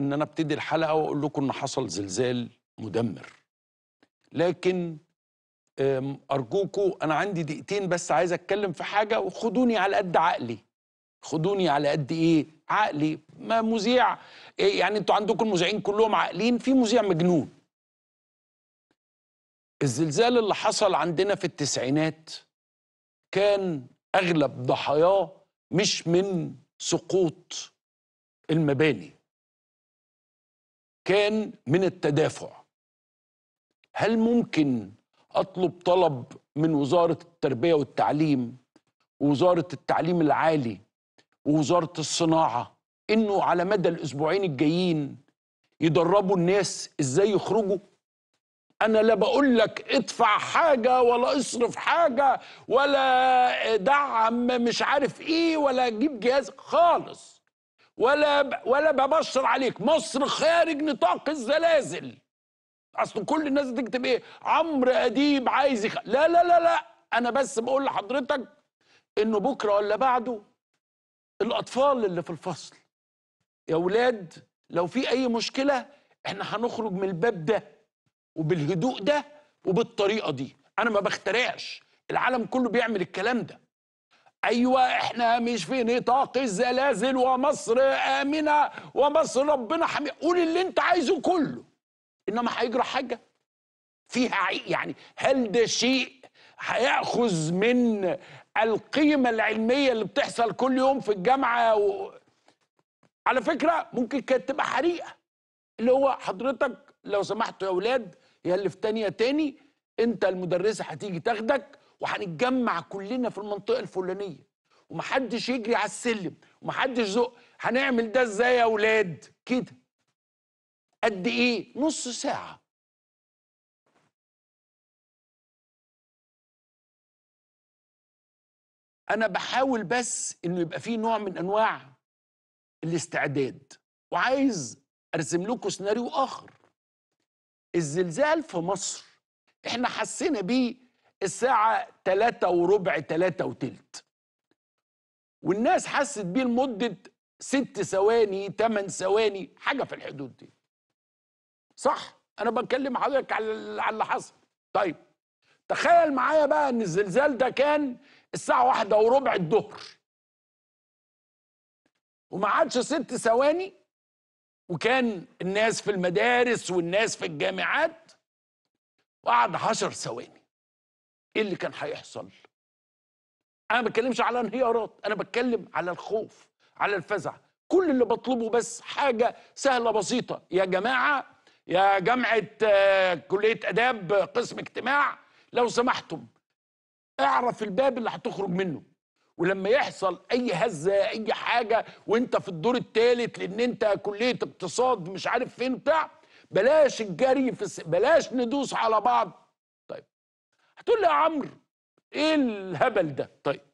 ان انا ابتدي الحلقه واقول لكم ان حصل زلزال مدمر لكن ارجوكم انا عندي دقيقتين بس عايز اتكلم في حاجه وخدوني على قد عقلي خدوني على قد ايه عقلي ما مذيع إيه، يعني انتوا عندكم المذيعين كلهم عاقلين في مذيع مجنون الزلزال اللي حصل عندنا في التسعينات كان اغلب ضحاياه مش من سقوط المباني كان من التدافع هل ممكن اطلب طلب من وزاره التربيه والتعليم ووزاره التعليم العالي ووزاره الصناعه انه على مدى الاسبوعين الجايين يدربوا الناس ازاي يخرجوا انا لا بقول لك ادفع حاجه ولا اصرف حاجه ولا دعم مش عارف ايه ولا جيب جهاز خالص ولا ولا ببشر عليك مصر خارج نطاق الزلازل اصل كل الناس تكتب ايه عمرو اديب عايز يخ... لا لا لا لا انا بس بقول لحضرتك انه بكره ولا بعده الاطفال اللي في الفصل يا ولاد لو في اي مشكله احنا هنخرج من الباب ده وبالهدوء ده وبالطريقه دي انا ما بخترعش العالم كله بيعمل الكلام ده ايوه احنا مش في نطاق الزلازل ومصر امنه ومصر ربنا حمي قول اللي انت عايزه كله انما هيجرى حاجه فيها يعني هل ده شيء هياخذ من القيمه العلميه اللي بتحصل كل يوم في الجامعه و... على فكره ممكن كانت تبقى حريقه اللي هو حضرتك لو سمحتوا يا اولاد يا اللي في تانية تاني انت المدرسه هتيجي تاخدك وهنتجمع كلنا في المنطقه الفلانيه ومحدش يجري على السلم ومحدش زق هنعمل ده ازاي يا اولاد كده قد ايه نص ساعه انا بحاول بس انه يبقى فيه نوع من انواع الاستعداد وعايز ارسم لكم سيناريو اخر الزلزال في مصر احنا حسينا بيه الساعة تلاتة وربع تلاتة وتلت والناس حست بيه لمدة ست ثواني تمن ثواني حاجة في الحدود دي صح أنا بتكلم حضرتك على على اللي حصل طيب تخيل معايا بقى إن الزلزال ده كان الساعة واحدة وربع الظهر وما عادش ست ثواني وكان الناس في المدارس والناس في الجامعات وقعد عشر ثواني ايه اللي كان هيحصل انا ما بتكلمش على انهيارات انا بتكلم على الخوف على الفزع كل اللي بطلبه بس حاجه سهله بسيطه يا جماعه يا جامعه آه، كليه اداب قسم اجتماع لو سمحتم اعرف الباب اللي هتخرج منه ولما يحصل اي هزه اي حاجه وانت في الدور الثالث لان انت كليه اقتصاد مش عارف فين بتاع بلاش الجري في الس... بلاش ندوس على بعض هتقول لي يا عمرو ايه الهبل ده طيب